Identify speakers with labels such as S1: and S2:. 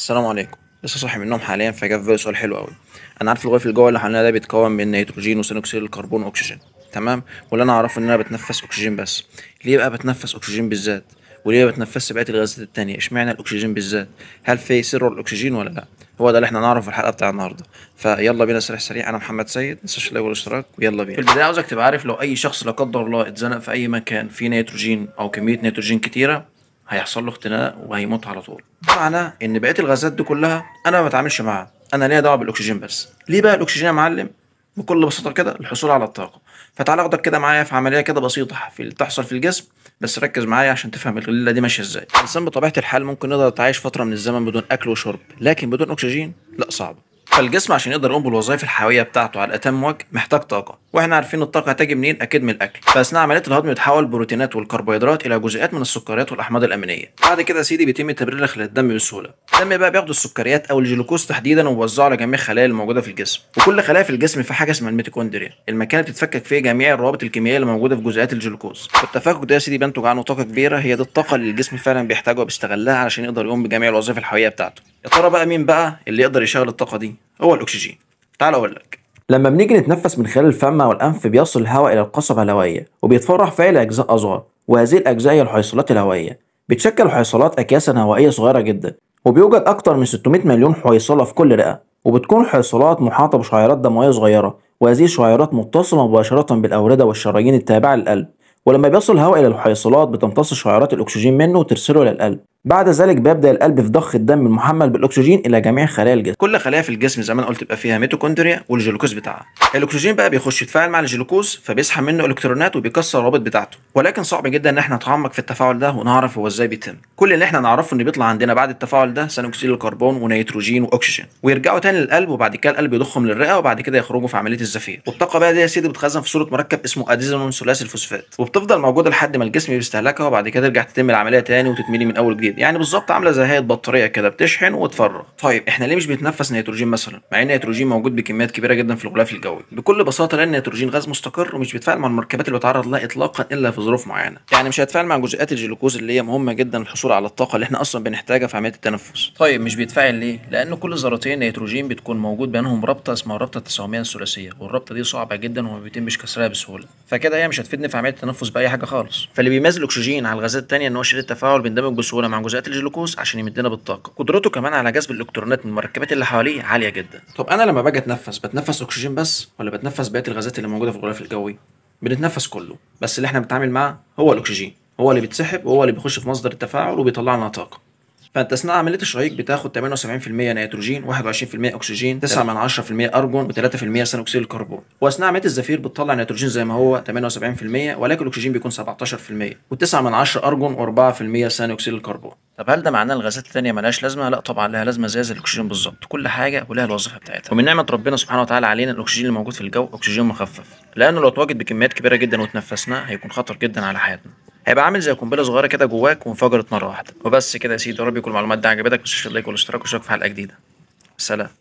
S1: السلام عليكم لسه صاحي من النوم حاليا فجاء في سؤال حلو قوي انا عارف الغلاف الجوي اللي حوالينا ده بيتكون من نيتروجين وثاني اكسيد الكربون واكسجين تمام واللي انا اعرفه ان انا بتنفس اكسجين بس ليه بقى بتنفس اكسجين بالذات وليه ما بتنفسش بقيه الغازات التانية اشمعنى الاكسجين بالذات هل في سر الاكسجين ولا لا هو ده اللي احنا نعرفه في الحلقه بتاع النهارده فيلا بينا سريع سريع انا محمد سيد ما تنساش اللايك والاشتراك ويلا بينا في البدايه عاوزك تبقى عارف لو اي شخص لا قدر الله اتزنق في اي مكان فيه نيتروجين او كميه نيتروجين كتيره هيحصل له اختناق وهيموت على طول معنى ان بقيه الغازات دي كلها انا ما بتعاملش معاها انا ليا دعوه بالاكسجين بس ليه بقى الاكسجين يا معلم بكل بساطه كده الحصول على الطاقه فتعال اخدك كده معايا في عمليه كده بسيطه في اللي تحصل في الجسم بس ركز معايا عشان تفهم الغليله دي ماشيه ازاي الانسان بطبيعه الحال ممكن يقدر يتعايش فتره من الزمن بدون اكل وشرب لكن بدون اكسجين لا صعب فالجسم عشان يقدر يقوم بالوظائف الحيويه بتاعته على اتم وجه محتاج طاقه واحنا عارفين الطاقه هتجي منين اكيد من الاكل فاثناء عمليه الهضم بيتحول البروتينات والكربوهيدرات الى جزيئات من السكريات والاحماض الامينيه بعد كده يا سيدي بيتم تبريرها خلال الدم بسهوله الدم بقى بياخد السكريات او الجلوكوز تحديدا ويوزعه على جميع الخلايا الموجوده في الجسم وكل خلايا في الجسم في حاجه اسمها الميتوكوندريا المكان اللي بتتفكك فيه جميع الروابط الكيميائيه اللي موجوده في جزيئات الجلوكوز والتفكك ده يا سيدي بينتج عنه طاقه كبيره هي دي الطاقه اللي الجسم فعلا بيحتاجها وبيستغلها علشان يقدر يقوم بجميع الوظائف الحيويه بتاعته يا ترى بقى مين بقى اللي يقدر يشغل الطاقه دي هو الاكسجين تعال اقول لك لما بنيجي نتنفس من خلال الفم أو الأنف بيصل الهواء إلى القصبة الهوائية وبيتفرع فيها لأجزاء أصغر وهذه الأجزاء هي الحيصلات الهوائية بتشكل الحيصلات أكياسا هوائية صغيرة جدا وبيوجد أكتر من 600 مليون حيصلة في كل رئة وبتكون الحيصلات محاطة بشعيرات دموية صغيرة وهذه الشعيرات متصلة مباشرة بالأوردة والشرايين التابعة للقلب ولما بيصل الهواء إلى الحيصلات بتمتص شعيرات الأكسجين منه وترسله إلى القلب بعد ذلك بيبدا القلب في ضخ الدم المحمل بالاكسجين الى جميع خلايا الجسم كل خلايا في الجسم زي ما انا قلت بيبقى فيها ميتوكوندريا والجلوكوز بتاعها الاكسجين بقى بيخش يتفاعل مع الجلوكوز فبيسحب منه الكترونات وبيكسر الروابط بتاعته ولكن صعب جدا ان احنا نتعمق في التفاعل ده ونعرف هو ازاي بيتم كل اللي احنا نعرفه ان بيطلع عندنا بعد التفاعل ده ثاني اكسيد الكربون ونيتروجين واكسجين ويرجعوا تاني للقلب وبعد كده القلب يضخهم للرئه وبعد كده يخرجوا في عمليه الزفير والطاقه بقى دي يا سيدي بتخزن في صوره مركب اسمه اديزينون ثلاثي الفوسفات وبتفضل موجوده لحد ما الجسم بيستهلكها وبعد كده ترجع تتم العمليه تاني وتتملي من اول جديد جديد طيب، يعني بالظبط عامله زي هيئه بطاريه كده بتشحن وتفرغ طيب احنا ليه مش بنتنفس نيتروجين مثلا مع ان النيتروجين موجود بكميات كبيره جدا في الغلاف الجوي بكل بساطه لان النيتروجين غاز مستقر ومش بيتفاعل مع المركبات اللي بتعرض لها اطلاقا الا في ظروف معينه يعني مش هيتفاعل مع جزيئات الجلوكوز اللي هي مهمه جدا للحصول على الطاقه اللي احنا اصلا بنحتاجها في عمليه التنفس طيب مش بيتفاعل ليه لان كل ذرتين نيتروجين بتكون موجود بينهم رابطه اسمها رابطه التساهميه الثلاثيه والرابطه دي صعبه جدا وما بيتمش كسرها بسهوله فكده هي مش هتفيدني في عمليه التنفس باي حاجه خالص فاللي بيميز الاكسجين على الغازات الثانيه ان هو شريط التفاعل بيندمج بسهوله مع عن جزيئات الجلوكوز عشان يمدنا بالطاقه قدرته كمان على جذب الالكترونات من المركبات اللي حواليه عاليه جدا طب انا لما باجي اتنفس بتنفس اكسجين بس ولا بتنفس بقيه الغازات اللي موجوده في الغلاف الجوي بنتنفس كله بس اللي احنا بنتعامل معاه هو الاكسجين هو اللي بيتسحب وهو اللي بيخش في مصدر التفاعل وبيطلع لنا طاقه فانت اثناء عمليه الشهيق بتاخد 78% نيتروجين 21% اكسجين 9 من 10% ارجون و3% ثاني اكسيد الكربون واثناء عمليه الزفير بتطلع نيتروجين زي ما هو 78% ولكن الاكسجين بيكون 17% و9 من 10 ارجون و4% ثاني اكسيد الكربون طب هل ده معناه الغازات الثانيه ملهاش لازمه لا طبعا لها لازمه زي زي الاكسجين بالظبط كل حاجه ولها الوظيفه بتاعتها ومن نعمه ربنا سبحانه وتعالى علينا الاكسجين اللي موجود في الجو اكسجين مخفف لانه لو اتواجد بكميات كبيره جدا وتنفسناه هيكون خطر جدا على حياتنا هيبقى عامل زي قنبله صغيره كده جواك وانفجرت مره واحده وبس كده يا سيدي يا رب يكون المعلومات دي عجبتك مش تنسى اللايك والاشتراك وشوفك في حلقه جديده سلام